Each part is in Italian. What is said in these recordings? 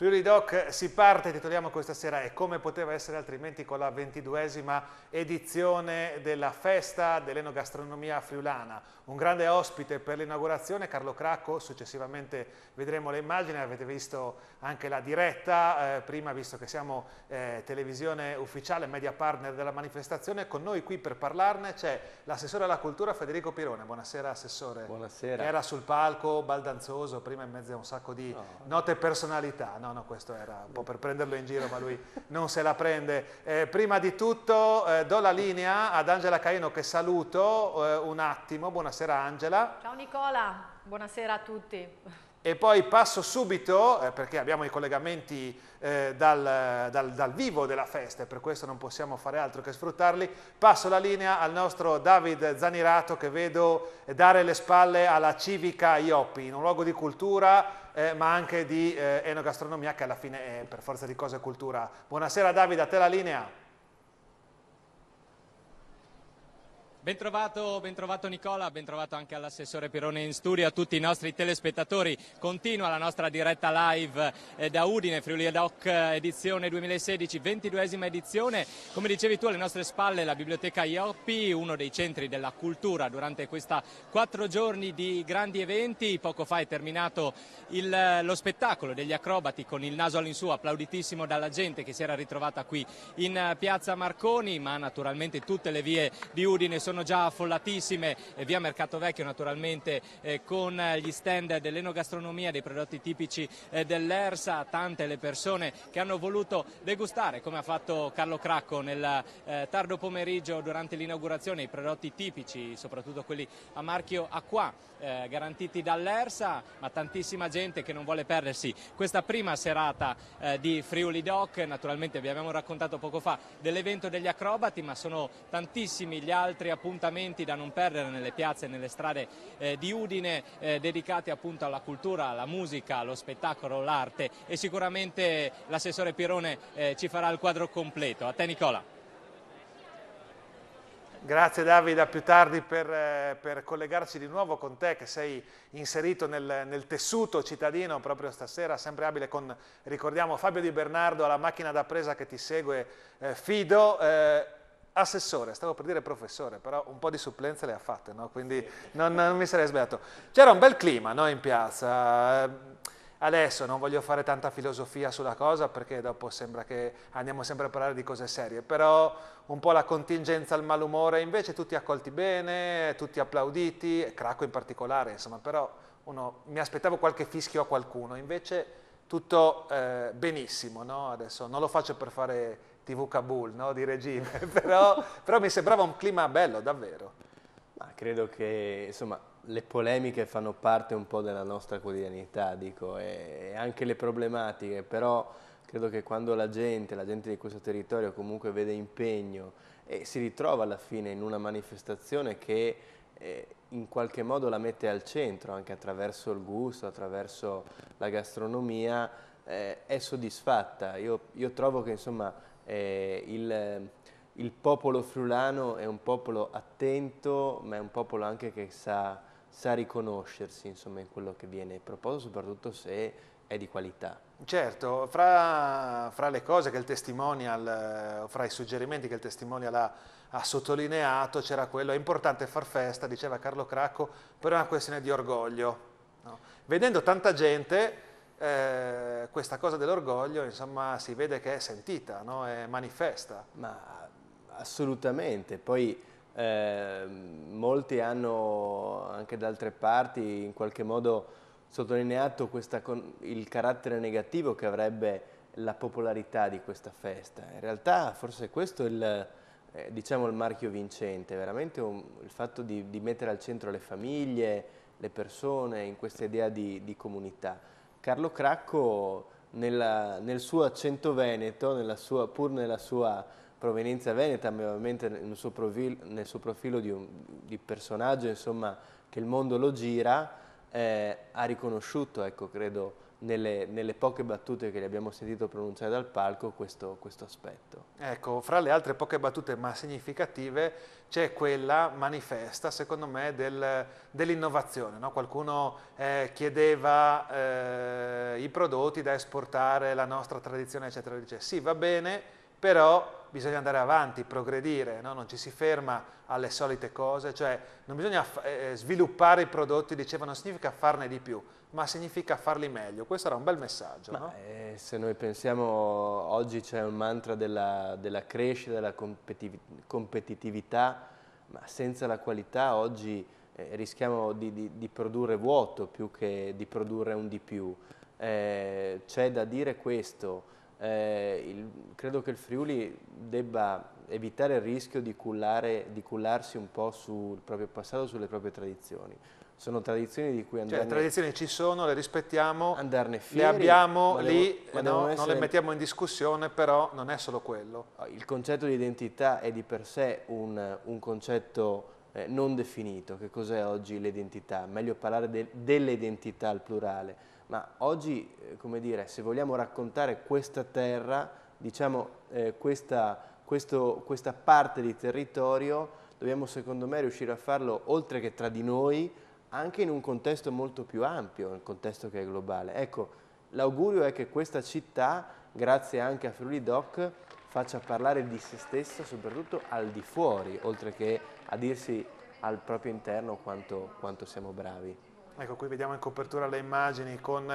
Friuli Doc si parte, titoliamo questa sera e come poteva essere altrimenti con la ventiduesima edizione della festa dell'enogastronomia friulana. Un grande ospite per l'inaugurazione, Carlo Cracco, successivamente vedremo le immagini, avete visto anche la diretta, eh, prima visto che siamo eh, televisione ufficiale, media partner della manifestazione, con noi qui per parlarne c'è l'assessore alla cultura Federico Pirone, buonasera assessore. Buonasera. Era sul palco, baldanzoso, prima in mezzo a un sacco di no. note personalità, no? no, no, questo era un po' per prenderlo in giro, ma lui non se la prende. Eh, prima di tutto eh, do la linea ad Angela Caino che saluto eh, un attimo. Buonasera Angela. Ciao Nicola, buonasera a tutti e poi passo subito, eh, perché abbiamo i collegamenti eh, dal, dal, dal, vivo della festa e per questo non possiamo fare altro che sfruttarli, passo la linea al nostro David Zanirato che vedo dare le spalle alla civica Ioppi, in un luogo di cultura eh, ma anche di eh, enogastronomia che alla fine è per forza di cose cultura. Buonasera David, a te la linea. Bentrovato, bentrovato Nicola, bentrovato anche all'assessore Pirone in studio, a tutti i nostri telespettatori. Continua la nostra diretta live eh, da Udine, Friuli ad Hoc eh, edizione 2016, 22 edizione. Come dicevi tu, alle nostre spalle la biblioteca Ioppi, uno dei centri della cultura durante questi quattro giorni di grandi eventi. Poco fa è terminato il, eh, lo spettacolo degli acrobati con il naso all'insù, applauditissimo dalla gente che si era ritrovata qui in piazza Marconi, ma naturalmente tutte le vie di Udine sono sono già affollatissime, eh, via Mercato Vecchio naturalmente eh, con eh, gli stand dell'enogastronomia, dei prodotti tipici dell'Ersa, tante le persone che hanno voluto degustare, come ha fatto Carlo Cracco nel tardo pomeriggio durante l'inaugurazione, i prodotti tipici, soprattutto quelli a marchio Acqua, garantiti dall'Ersa, ma tantissima gente che non vuole perdersi questa prima serata di Friuli Doc, naturalmente vi abbiamo raccontato poco fa dell'evento degli acrobati, ma sono tantissimi gli altri appuntamenti appuntamenti da non perdere nelle piazze e nelle strade eh, di Udine eh, dedicati appunto alla cultura, alla musica, allo spettacolo, all'arte e sicuramente l'assessore Pirone eh, ci farà il quadro completo. A te Nicola. Grazie Davide, a più tardi per, eh, per, collegarci di nuovo con te che sei inserito nel, nel, tessuto cittadino proprio stasera, sempre abile con, ricordiamo, Fabio Di Bernardo alla macchina da presa che ti segue, eh, Fido. Eh, assessore, stavo per dire professore, però un po' di supplenze le ha fatte, no? quindi non, non, mi sarei sbagliato. C'era un bel clima no? in piazza. Ehm, adesso non voglio fare tanta filosofia sulla cosa perché dopo sembra che andiamo sempre a parlare di cose serie, però un po' la contingenza, il malumore, invece tutti accolti bene, tutti applauditi, Cracco in particolare, insomma, però uno, mi aspettavo qualche fischio a qualcuno, invece tutto eh, benissimo, no? adesso non lo faccio per fare TV Kabul, no? di regime, però, però, mi sembrava un clima bello, davvero. Ma credo che insomma, le polemiche fanno parte un po' della nostra quotidianità, dico, e anche le problematiche, però credo che quando la gente, la gente di questo territorio comunque vede impegno e si ritrova alla fine in una manifestazione che eh, in qualche modo la mette al centro anche attraverso il gusto, attraverso la gastronomia, eh, è soddisfatta. Io, io trovo che insomma eh, il, eh, il, popolo friulano è un popolo attento, ma è un popolo anche che sa, sa riconoscersi insomma, in quello che viene proposto, soprattutto se è di qualità. Certo, fra, fra, le cose che il testimonial, eh, fra i suggerimenti che il testimonial ha, ha sottolineato c'era quello, è importante far festa, diceva Carlo Cracco, per una questione di orgoglio. No? Vedendo tanta gente eh, questa cosa dell'orgoglio insomma si vede che è sentita, no? è manifesta. Ma assolutamente, poi eh, molti hanno anche da altre parti in qualche modo sottolineato questa, il carattere negativo che avrebbe la popolarità di questa festa. In realtà forse questo è il, eh, diciamo il marchio vincente, veramente un, il fatto di, di, mettere al centro le famiglie, le persone, in questa idea di, di comunità. Carlo Cracco nella, nel suo accento veneto, nella sua, pur nella sua provenienza veneta, ma ovviamente nel suo profilo, nel suo profilo di, un, di, personaggio insomma, che il mondo lo gira, eh, ha riconosciuto, ecco, credo, nelle, nelle, poche battute che le abbiamo sentito pronunciare dal palco questo, questo aspetto. Ecco, fra le altre poche battute ma significative c'è quella manifesta, secondo me, del, dell'innovazione. No? Qualcuno eh, chiedeva eh, i prodotti da esportare, la nostra tradizione, eccetera. Dice sì, va bene, però bisogna andare avanti, progredire, no? non ci si ferma alle solite cose, cioè non bisogna eh, eh, sviluppare i prodotti, diceva, non significa farne di più, ma significa farli meglio. Questo era un bel messaggio. Ma, no? eh, se noi pensiamo, oggi c'è un mantra della, della crescita, della competi competitività, ma senza la qualità oggi eh, rischiamo di, di, di, produrre vuoto più che di produrre un di più. Eh, c'è da dire questo eh, il, credo che il Friuli debba evitare il rischio di, cullare, di cullarsi un po' sul proprio passato, sulle proprie tradizioni. Sono tradizioni di cui andare. Cioè le tradizioni ci sono, le rispettiamo, fieri, le abbiamo lì, devo, eh, no, essere... non le mettiamo in discussione, però non è solo quello. Ah, il concetto di identità è di per sé un, un concetto eh, non definito. Che cos'è oggi l'identità? Meglio parlare de, delle identità al plurale ma oggi, eh, come dire, se vogliamo raccontare questa terra, diciamo eh, questa, questo, questa parte di territorio, dobbiamo secondo me riuscire a farlo oltre che tra di noi, anche in un contesto molto più ampio, un contesto che è globale. Ecco, l'augurio è che questa città, grazie anche a Friuli Doc, faccia parlare di se stessa soprattutto al di fuori, oltre che a dirsi al proprio interno quanto, quanto siamo bravi. Ecco, qui vediamo in copertura le immagini con,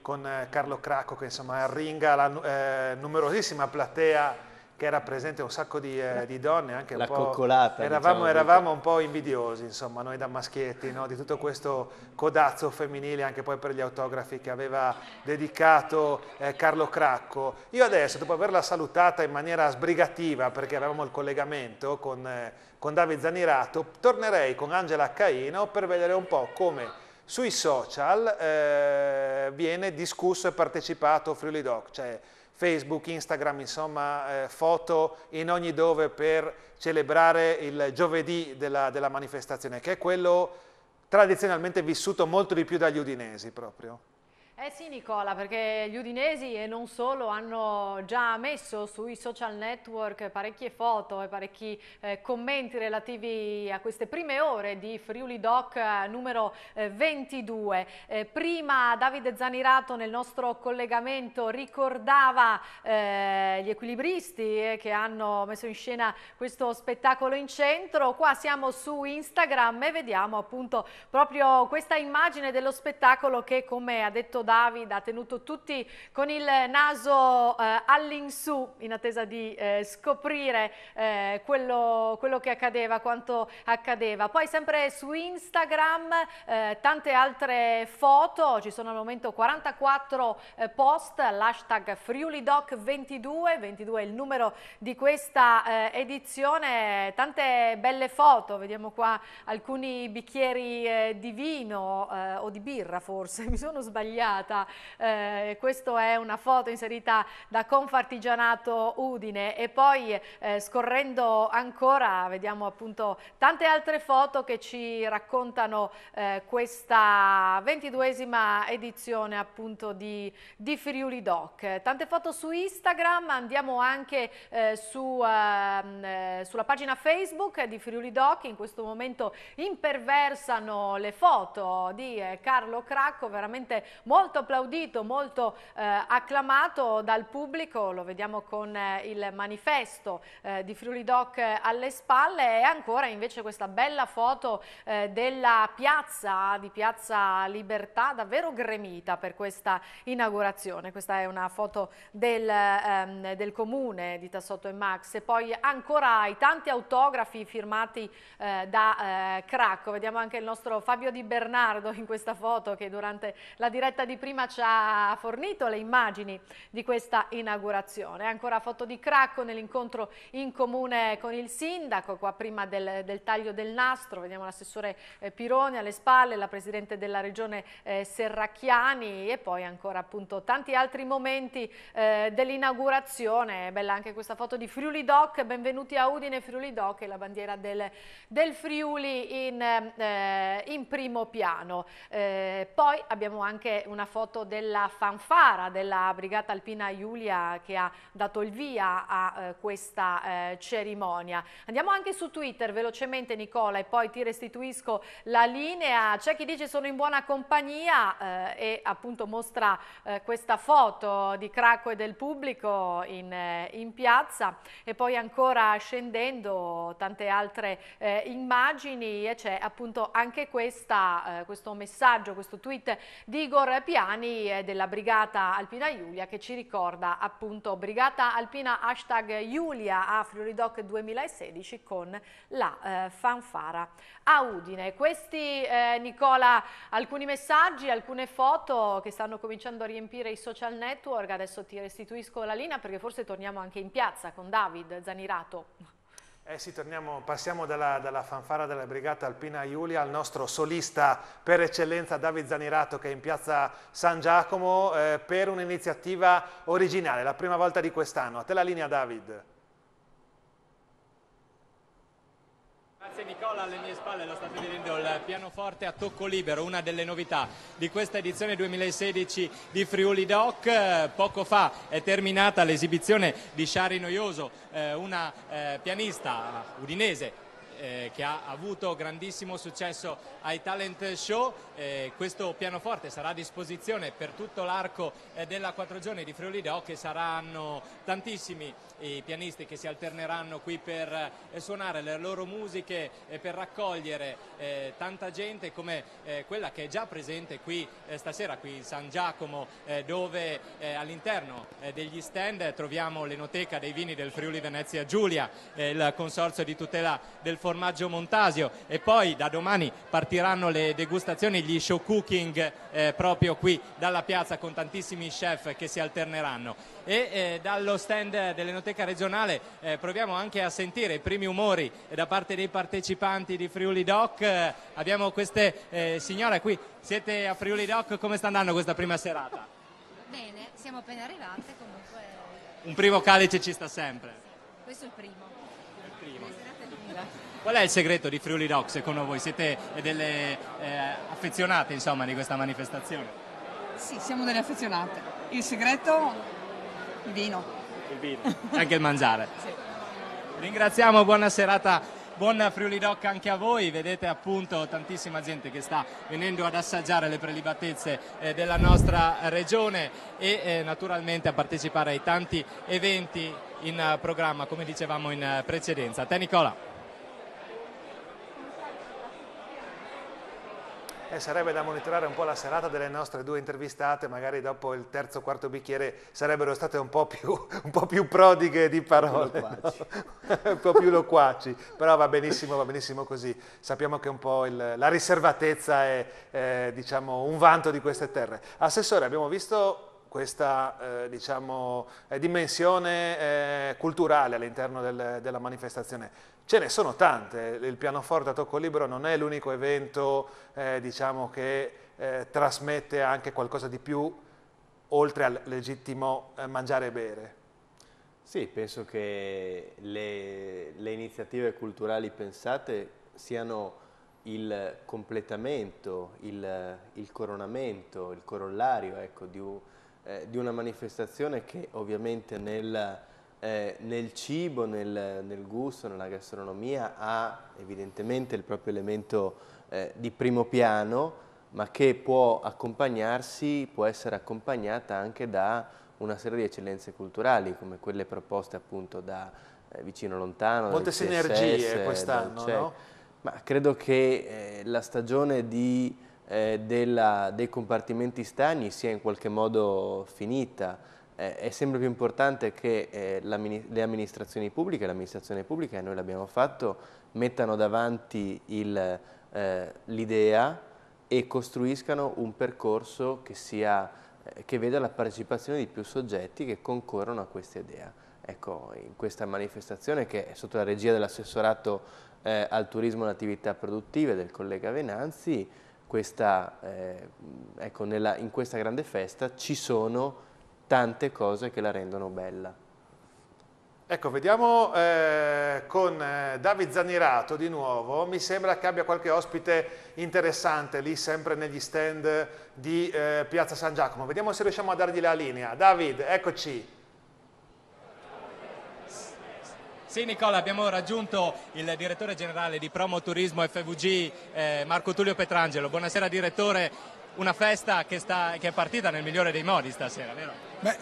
con eh, Carlo Cracco che insomma arringa la eh, numerosissima platea che era presente un sacco di, eh, di donne, anche un la po'... coccolata. Diciamo, eravamo, diciamo, eravamo un po' invidiosi, insomma, noi da maschietti, no? di tutto questo codazzo femminile, anche poi per gli autografi che aveva dedicato eh, Carlo Cracco. Io adesso, dopo averla salutata in maniera sbrigativa, perché avevamo il collegamento con, eh, con Davide Zanirato, tornerei con Angela Caino per vedere un po' come sui social eh, viene discusso e partecipato Friuli Doc, cioè Facebook, Instagram, insomma eh, foto in ogni dove per celebrare il giovedì della, della manifestazione, che è quello tradizionalmente vissuto molto di più dagli udinesi proprio. Eh sì Nicola, perché gli udinesi e non solo hanno già messo sui social network parecchie foto e parecchi eh, commenti relativi a queste prime ore di Friuli Doc eh, numero eh, 22. Eh, prima Davide Zanirato nel nostro collegamento ricordava eh, gli equilibristi eh, che hanno messo in scena questo spettacolo in centro. Qua siamo su Instagram e vediamo appunto proprio questa immagine dello spettacolo che come ha detto David ha tenuto tutti con il naso eh, all'insù in attesa di eh, scoprire eh, quello, quello, che accadeva, quanto accadeva. Poi sempre su Instagram eh, tante altre foto, ci sono al momento 44 eh, post, l'hashtag FriuliDoc22, 22 è il numero di questa eh, edizione, tante belle foto, vediamo qua alcuni bicchieri di vino o di birra forse, mi sono sbagliata sbagliata. Eh, questa è una foto inserita da Confartigianato Udine e poi eh, scorrendo ancora vediamo appunto tante altre foto che ci raccontano eh, questa ventiduesima edizione appunto di, di, Friuli Doc. Tante foto su Instagram, andiamo anche eh, su, ehm, eh, sulla pagina Facebook di Friuli Doc, in questo momento imperversano le foto di eh, Carlo Cracco, veramente molto molto applaudito, molto eh, acclamato dal pubblico, lo vediamo con eh, il manifesto eh, di Friuli Doc eh, alle spalle e ancora invece questa bella foto eh, della piazza, di Piazza Libertà, davvero gremita per questa inaugurazione. Questa è una foto del, ehm, del comune di Tassotto e Max e poi ancora i tanti autografi firmati eh, da Cracco. Vediamo anche il nostro Fabio Di Bernardo in questa foto che durante la diretta di di prima ci ha fornito le immagini di questa inaugurazione. Ancora foto di Cracco nell'incontro in comune con il sindaco, qua prima del, del taglio del nastro, vediamo l'assessore eh, Pironi alle spalle, la presidente della regione eh, Serracchiani e poi ancora appunto tanti altri momenti eh, dell'inaugurazione. Bella anche questa foto di Friuli Doc, benvenuti a Udine Friuli Doc e la bandiera del, del Friuli in, eh, in primo piano. Eh, poi abbiamo anche una una foto della fanfara della Brigata Alpina Giulia che ha dato il via a eh, questa eh, cerimonia. Andiamo anche su Twitter velocemente Nicola e poi ti restituisco la linea. C'è chi dice sono in buona compagnia eh, e appunto mostra eh, questa foto di Cracco e del pubblico in, eh, in, piazza e poi ancora scendendo tante altre immagini e c'è appunto anche questa, questo messaggio, questo tweet di Igor Alpiani e della Brigata Alpina Giulia che ci ricorda appunto Brigata Alpina hashtag Giulia a Floridoc 2016 con la eh, fanfara a Udine. Questi eh, Nicola alcuni messaggi, alcune foto che stanno cominciando a riempire i social network, adesso ti restituisco la linea perché forse torniamo anche in piazza con David Zanirato. Eh sì, torniamo, passiamo dalla, dalla, fanfara della Brigata Alpina Iulia al nostro solista per eccellenza David Zanirato che è in piazza San Giacomo eh, per un'iniziativa originale, la prima volta di quest'anno. A te la linea David. grazie Nicola, alle mie spalle lo state vedendo il pianoforte a tocco libero, una delle novità di questa edizione 2016 di Friuli Doc. Poco fa è terminata l'esibizione di Shari Noioso, eh, una eh, pianista udinese eh, che ha avuto grandissimo successo ai talent show. Eh, questo pianoforte sarà a disposizione per tutto l'arco eh, della quattro giorni di Friuli Doc oh, che saranno tantissimi i pianisti che si alterneranno qui per eh, suonare le loro musiche e eh, per raccogliere eh, tanta gente come quella che è già presente qui stasera, qui in San Giacomo, dove all'interno degli stand troviamo l'enoteca dei vini del Friuli Venezia Giulia, il consorzio di tutela del fondo formaggio montasio e poi da domani partiranno le degustazioni, gli show cooking eh, proprio qui dalla piazza con tantissimi chef che si alterneranno. E eh, dallo stand dell'Enoteca regionale eh, proviamo anche a sentire i primi umori da parte dei partecipanti di Friuli Doc. Eh, abbiamo queste eh, signore qui, siete a Friuli Doc, come sta andando questa prima serata? Bene, siamo appena arrivate comunque. Un primo calice ci sta sempre. Questo è il primo. Qual è il segreto di Friuli Rock secondo voi? Siete eh, delle eh, affezionate insomma, di questa manifestazione? Sì, siamo delle affezionate. Il segreto? Il vino. Il vino, anche il mangiare. Sì. Ringraziamo, buona serata Buon Friuli Doc anche a voi, vedete appunto tantissima gente che sta venendo ad assaggiare le prelibatezze eh, della nostra regione e eh, naturalmente a partecipare ai tanti eventi in uh, programma come dicevamo in uh, precedenza. A te Nicola. e sarebbe da monitorare un po' la serata delle nostre due intervistate, magari dopo il terzo o quarto bicchiere sarebbero state un po' più, un po più prodighe di parole, no? un po' più loquaci, però va benissimo, va benissimo così. Sappiamo che un po' il, la riservatezza è eh, diciamo, un vanto di queste terre. Assessore, abbiamo visto questa eh, diciamo, eh, dimensione eh, culturale all'interno del, della manifestazione. Ce ne sono tante, il pianoforte a tocco libero non è l'unico evento eh, diciamo, che eh, trasmette anche qualcosa di più oltre al legittimo eh, mangiare e bere. Sì, penso che le, le iniziative culturali pensate siano il completamento, il, il, coronamento, il corollario ecco, di, eh, di una manifestazione che ovviamente nel, eh, nel cibo, nel, nel, gusto, nella gastronomia ha evidentemente il proprio elemento eh, di primo piano, ma che può accompagnarsi, può essere accompagnata anche da una serie di eccellenze culturali, come quelle proposte appunto da eh, Vicino Lontano. Molte sinergie quest'anno, no? Ma credo che eh, la stagione di eh, della, dei compartimenti stagni sia in qualche modo finita. Eh, è sempre più importante che eh, le amministrazioni pubbliche, l'amministrazione pubblica, e noi l'abbiamo fatto, mettano davanti eh, l'idea e costruiscano un percorso che, sia, eh, che veda la partecipazione di più soggetti che concorrono a questa idea. Ecco, in questa manifestazione che è sotto la regia dell'assessorato eh, al turismo e alle attività produttive del collega Venanzi questa, eh, ecco, nella, in questa grande festa ci sono tante cose che la rendono bella. Ecco, vediamo eh, con eh, David Zanirato di nuovo, mi sembra che abbia qualche ospite interessante lì sempre negli stand di eh, Piazza San Giacomo, vediamo se riusciamo a dargli la linea. David, eccoci. Sì Nicola, abbiamo raggiunto il direttore generale di Promo Turismo FVG, eh, Marco Tullio Petrangelo. Buonasera direttore, una festa che, sta, che, è partita nel migliore dei modi stasera, vero? Beh,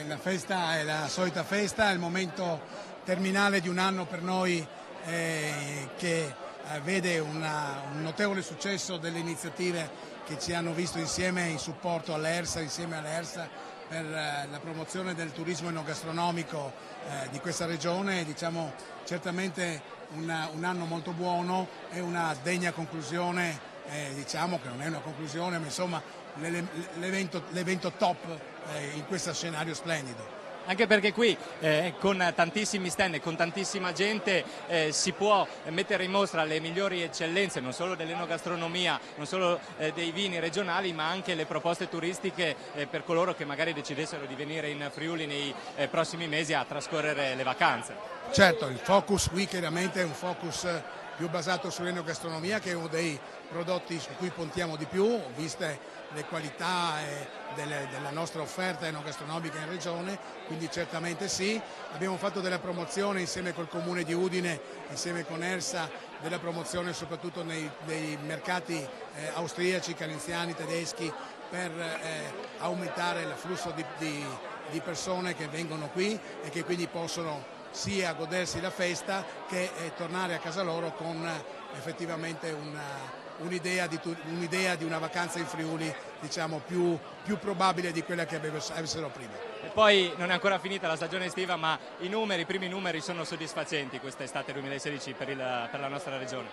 eh, la festa è la solita festa, è il momento terminale di un anno per noi eh, che eh, vede una, un notevole successo delle iniziative che ci hanno visto insieme in supporto all'ERSA, insieme all'ERSA per eh, la promozione del turismo enogastronomico eh, di questa regione, diciamo certamente una, un anno molto buono e una degna conclusione, eh, diciamo che non è una conclusione, ma insomma l'evento, top eh, in questo scenario splendido. Anche perché qui eh, con tantissimi stand e con tantissima gente eh, si può mettere in mostra le migliori eccellenze non solo dell'enogastronomia, non solo eh, dei vini regionali ma anche le proposte turistiche eh, per coloro che magari decidessero di venire in Friuli nei eh, prossimi mesi a trascorrere le vacanze. Certo, il focus qui chiaramente è un focus più basato sull'enogastronomia che è uno dei prodotti su cui puntiamo di più, viste le qualità eh, delle, della nostra offerta enogastronomica in regione, quindi certamente sì. Abbiamo fatto della promozione insieme col Comune di Udine, insieme con ERSA, della promozione soprattutto nei, nei mercati eh, austriaci, calenziani, tedeschi per eh, aumentare il flusso di, di, di persone che vengono qui e che quindi possono sia godersi la festa che eh, tornare a casa loro con eh, effettivamente eh, un'idea di, un di, una vacanza in Friuli diciamo, più, più, probabile di quella che avessero prima. E poi non è ancora finita la stagione estiva ma i, numeri, i primi numeri sono soddisfacenti quest'estate 2016 per, il, per la nostra regione.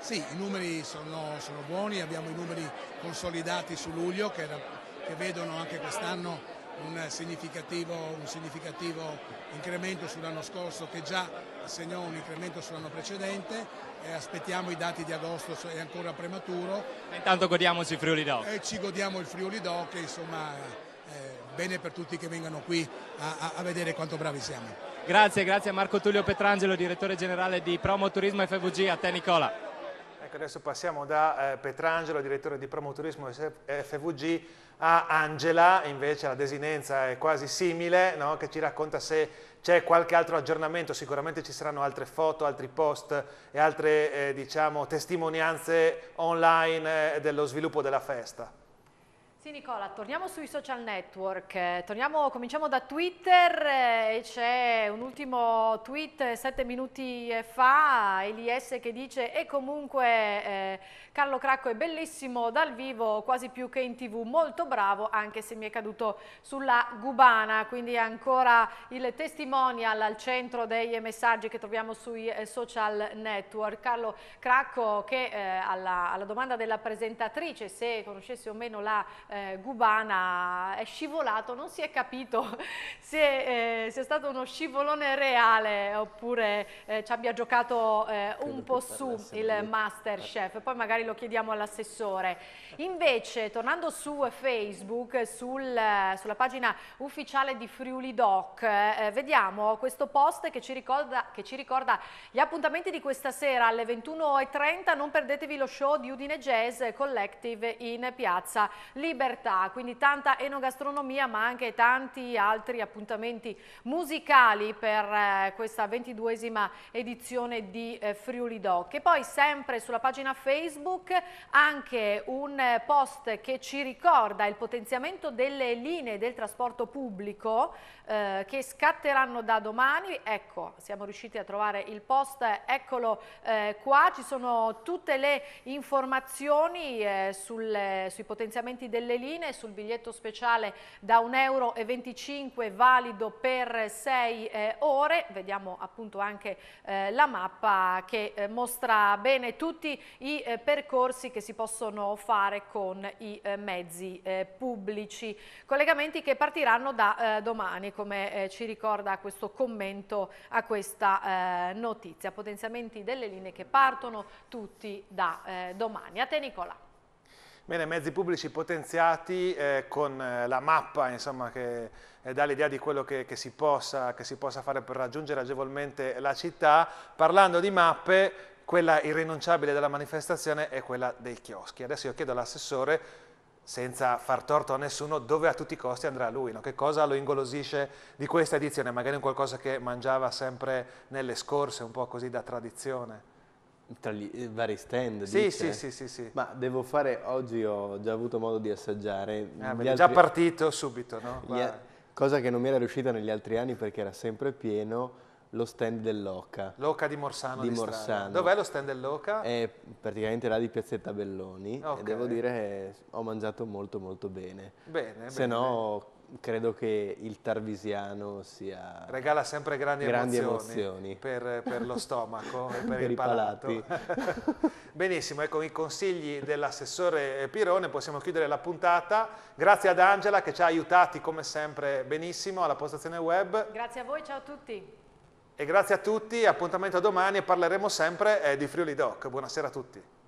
Sì, i numeri sono, sono, buoni, abbiamo i numeri consolidati su luglio che, che vedono anche quest'anno un significativo, un significativo incremento sull'anno scorso che già segnò un incremento sull'anno precedente, eh, aspettiamo i dati di agosto, cioè è ancora prematuro. Intanto godiamoci il Friuli Doc. E ci godiamo il Friuli Doc, che insomma eh, bene per tutti che vengano qui a, a vedere quanto bravi siamo. Grazie, grazie a Marco Tullio Petrangelo, direttore generale di Promo Turismo FVG, a te Nicola. Ecco, adesso passiamo da eh, Petrangelo, direttore di Promoturismo FVG, a Angela, invece la desinenza è quasi simile, no? che ci racconta se c'è qualche altro aggiornamento, sicuramente ci saranno altre foto, altri post e altre eh, diciamo, testimonianze online eh, dello sviluppo della festa. Sì Nicola, torniamo sui social network, eh, torniamo, cominciamo da Twitter eh, e c'è un ultimo tweet eh, sette minuti fa, Elies che dice e comunque eh, Carlo Cracco è bellissimo dal vivo quasi più che in tv, molto bravo anche se mi è caduto sulla gubana, quindi ancora il testimonial al centro dei messaggi che troviamo sui social network. Carlo Cracco che alla, alla domanda della presentatrice se conoscesse o meno la eh, Gubana è scivolato, non si è capito se, eh, sia stato uno scivolone reale oppure eh, ci abbia giocato eh, un po' su il Masterchef, poi magari lo chiediamo all'assessore. Invece, tornando su Facebook, sul, sulla pagina ufficiale di Friuli Doc, eh, vediamo questo post che ci, ricorda, che ci ricorda gli appuntamenti di questa sera alle 21.30, non perdetevi lo show di Udine Jazz Collective in Piazza Libera libertà, quindi tanta enogastronomia ma anche tanti altri appuntamenti musicali per eh, questa ventiduesima edizione di eh, Friuli Doc. E poi sempre sulla pagina Facebook anche un eh, post che ci ricorda il potenziamento delle linee del trasporto pubblico eh, che scatteranno da domani. Ecco, siamo riusciti a trovare il post, eccolo eh, qua, ci sono tutte le informazioni eh, sul, sui potenziamenti delle delle linee sul biglietto speciale da 1,25 euro valido per 6 eh, ore, vediamo appunto anche eh, la mappa che eh, mostra bene tutti i eh, percorsi che si possono fare con i eh, mezzi eh, pubblici, collegamenti che partiranno da domani come ci ricorda questo commento a questa notizia, potenziamenti delle linee che partono tutti da domani. A te Nicola. Bene, mezzi pubblici potenziati eh, con eh, la mappa insomma, che eh, dà l'idea di quello che, che, si possa, che si possa fare per raggiungere agevolmente la città. Parlando di mappe, quella irrinunciabile della manifestazione è quella dei chioschi. Adesso io chiedo all'assessore, senza far torto a nessuno, dove a tutti i costi andrà lui, no? che cosa lo ingolosisce di questa edizione, magari un qualcosa che mangiava sempre nelle scorse, un po' così da tradizione. Tra i eh, vari stand? Sì, sì, sì, sì, sì, Ma devo fare, oggi ho già avuto modo di assaggiare. Ah, altri... già partito subito, no? Gli... Cosa che non mi era riuscita negli altri anni perché era sempre pieno lo stand dell'Oca. L'Oca di Morsano. Di, di Morsano. Dov'è lo stand dell'Oca? È praticamente là di Piazzetta Belloni okay. e devo dire che ho mangiato molto molto bene. Bene, Se bene. no credo che il tarvisiano sia... Regala sempre grandi, grandi emozioni, emozioni. Per, per, lo stomaco e per, per il palato. Benissimo, e con i consigli dell'assessore Pirone possiamo chiudere la puntata. Grazie ad Angela che ci ha aiutati come sempre benissimo alla postazione web. Grazie a voi, ciao a tutti. E grazie a tutti, appuntamento a domani e parleremo sempre eh, di Friuli Doc. Buonasera a tutti.